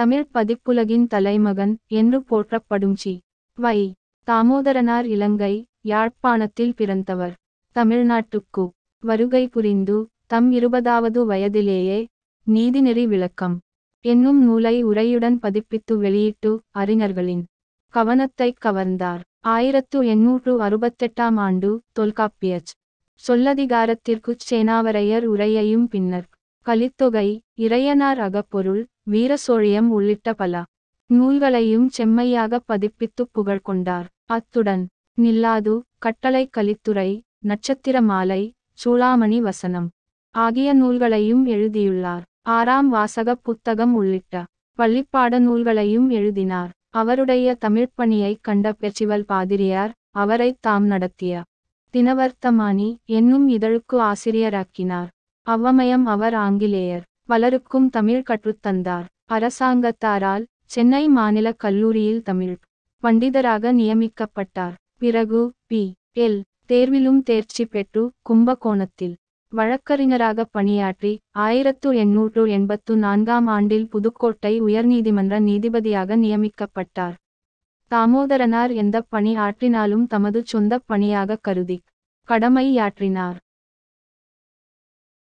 தமிழ் பதிப்புலகின் தலைமகன் என்று போற்றப்படும் சி வை தாமோதரனார் இலங்கை யாழ்ப்பாணத்தில் பிறந்தவர் தமிழ்நாட்டுக்கு வருகை புரிந்து தம் இருபதாவது வயதிலேயே நீதிநெறி விளக்கம் என்னும் நூலை உரையுடன் பதிப்பித்து வெளியிட்டு அறிஞர்களின் கவனத்தை கவர்ந்தார் ஆயிரத்து எண்ணூற்று அறுபத்தெட்டாம் ஆண்டு தொல்காப்பியச் சொல்லதிகாரத்திற்கு சேனாவரையர் உரையையும் பின்னர் கலித்தொகை இறையனார் அகப்பொருள் வீரசோழியம் உள்ளிட்ட பல நூல்களையும் செம்மையாக பதிப்பித்து புகழ் கொண்டார் அத்துடன் நில்லாது கட்டளை கலித்துறை நட்சத்திர மாலை சூளாமணி வசனம் ஆகிய நூல்களையும் எழுதியுள்ளார் ஆறாம் வாசக புத்தகம் உள்ளிட்ட பள்ளிப்பாட நூல்களையும் எழுதினார் அவருடைய தமிழ்ப்பணியை கண்ட பெச்சிவல் பாதிரியார் அவரை தாம் நடத்திய தினவர்த்தமானி என்னும் இதழுக்கு ஆசிரியராக்கினார் அவ்வமயம் அவர் ஆங்கிலேயர் பலருக்கும் தமிழ் கற்றுத்தந்தார் அரசாங்கத்தாரால் சென்னை மாநில கல்லூரியில் தமிழ் பண்டிதராக நியமிக்கப்பட்டார் பிறகு பி எல் தேர்விலும் தேர்ச்சி பெற்று கும்பகோணத்தில் வழக்கறிஞராக பணியாற்றி ஆயிரத்து எண்ணூற்று எண்பத்து நான்காம் ஆண்டில் புதுக்கோட்டை உயர்நீதிமன்ற நீதிபதியாக நியமிக்கப்பட்டார் தாமோதரனார் எந்த பணி ஆற்றினாலும் தமது சொந்த பணியாக கருதி கடமையாற்றினார்